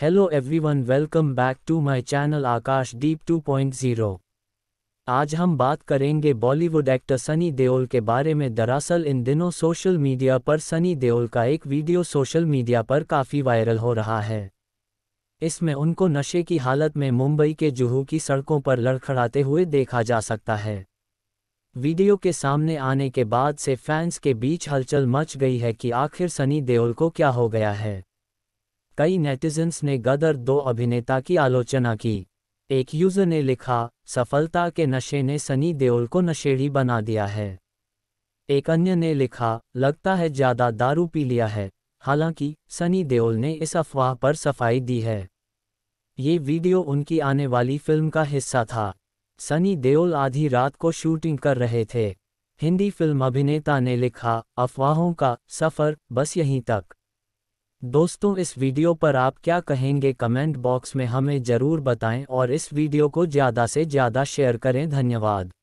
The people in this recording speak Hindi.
hello everyone welcome back to my channel Akash Deep 2.0 आज हम बात करेंगे बॉलीवुड एक्टर सनी देओल के बारे में दरअसल इन दिनों सोशल मीडिया पर सनी देओल का एक वीडियो सोशल मीडिया पर काफ़ी वायरल हो रहा है इसमें उनको नशे की हालत में मुंबई के जुहू की सड़कों पर लड़खड़ाते हुए देखा जा सकता है वीडियो के सामने आने के बाद से फैंस के बीच हलचल मच गई है कि आखिर सनी देओल को क्या हो गया है कई नेटिजन्स ने गदर दो अभिनेता की आलोचना की एक यूजर ने लिखा सफलता के नशे ने सनी देओल को नशेड़ी बना दिया है एक अन्य ने लिखा लगता है ज्यादा दारू पी लिया है हालांकि सनी देओल ने इस अफवाह पर सफाई दी है ये वीडियो उनकी आने वाली फिल्म का हिस्सा था सनी देओल आधी रात को शूटिंग कर रहे थे हिंदी फिल्म अभिनेता ने लिखा अफवाहों का सफ़र बस यहीं तक दोस्तों इस वीडियो पर आप क्या कहेंगे कमेंट बॉक्स में हमें ज़रूर बताएं और इस वीडियो को ज़्यादा से ज़्यादा शेयर करें धन्यवाद